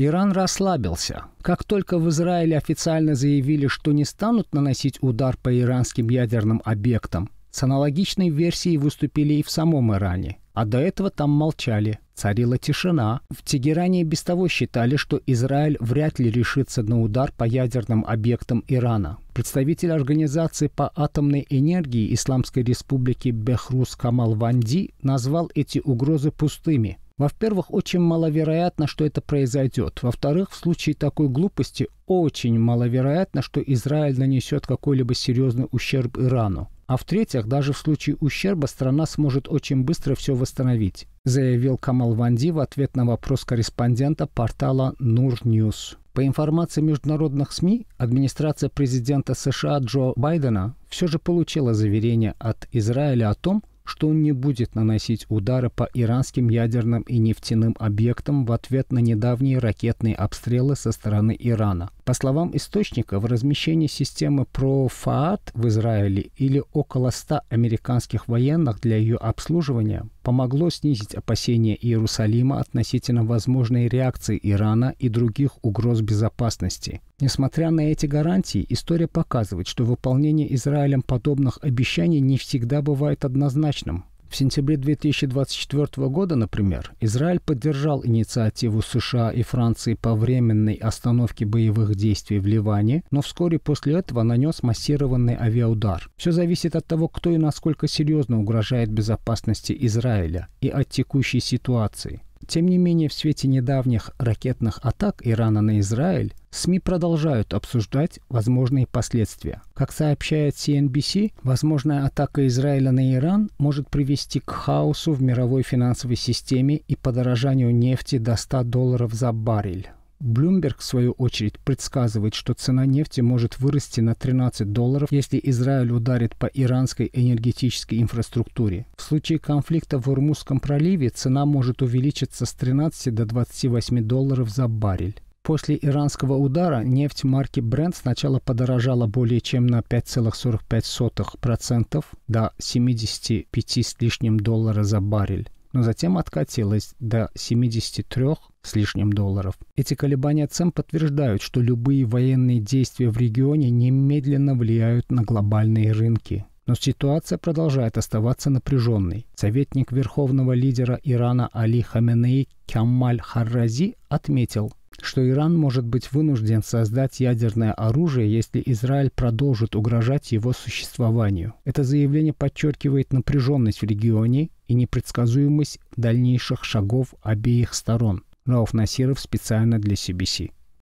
Иран расслабился. Как только в Израиле официально заявили, что не станут наносить удар по иранским ядерным объектам, с аналогичной версией выступили и в самом Иране. А до этого там молчали, царила тишина. В Тегеране без того считали, что Израиль вряд ли решится на удар по ядерным объектам Ирана. Представитель Организации по атомной энергии Исламской Республики Бехрус Камал Ванди назвал эти угрозы пустыми – во-первых, очень маловероятно, что это произойдет. Во-вторых, в случае такой глупости очень маловероятно, что Израиль нанесет какой-либо серьезный ущерб Ирану. А в-третьих, даже в случае ущерба страна сможет очень быстро все восстановить, заявил Камал Ванди в ответ на вопрос корреспондента портала Нур Нурньюс. По информации международных СМИ, администрация президента США Джо Байдена все же получила заверение от Израиля о том, что он не будет наносить удары по иранским ядерным и нефтяным объектам в ответ на недавние ракетные обстрелы со стороны Ирана. По словам источника, в размещение системы ПРОФААТ в Израиле или около 100 американских военных для ее обслуживания помогло снизить опасения Иерусалима относительно возможной реакции Ирана и других угроз безопасности. Несмотря на эти гарантии, история показывает, что выполнение Израилем подобных обещаний не всегда бывает однозначным. В сентябре 2024 года, например, Израиль поддержал инициативу США и Франции по временной остановке боевых действий в Ливане, но вскоре после этого нанес массированный авиаудар. Все зависит от того, кто и насколько серьезно угрожает безопасности Израиля и от текущей ситуации. Тем не менее, в свете недавних ракетных атак Ирана на Израиль, СМИ продолжают обсуждать возможные последствия. Как сообщает CNBC, возможная атака Израиля на Иран может привести к хаосу в мировой финансовой системе и подорожанию нефти до 100 долларов за баррель. Блумберг, в свою очередь, предсказывает, что цена нефти может вырасти на 13 долларов, если Израиль ударит по иранской энергетической инфраструктуре. В случае конфликта в Урмузском проливе цена может увеличиться с 13 до 28 долларов за баррель. После иранского удара нефть марки Brent сначала подорожала более чем на 5,45% до 75 с лишним доллара за баррель но затем откатилась до 73 с лишним долларов. Эти колебания цен подтверждают, что любые военные действия в регионе немедленно влияют на глобальные рынки. Но ситуация продолжает оставаться напряженной. Советник верховного лидера Ирана Али Хаменеи Камаль Харрази отметил, что Иран может быть вынужден создать ядерное оружие, если Израиль продолжит угрожать его существованию. Это заявление подчеркивает напряженность в регионе и непредсказуемость дальнейших шагов обеих сторон. Рауф Насиров специально для CBC.